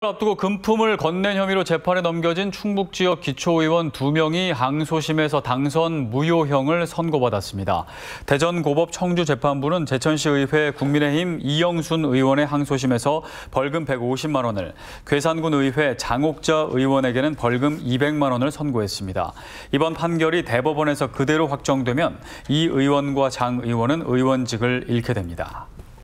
앞두고 금품을 건넨 혐의로 재판에 넘겨진 충북 지역 기초의원 2명이 항소심에서 당선 무효형을 선고받았습니다. 대전고법 청주재판부는 제천시의회 국민의힘 이영순 의원의 항소심에서 벌금 150만 원을, 괴산군의회 장옥자 의원에게는 벌금 200만 원을 선고했습니다. 이번 판결이 대법원에서 그대로 확정되면 이 의원과 장 의원은 의원직을 잃게 됩니다.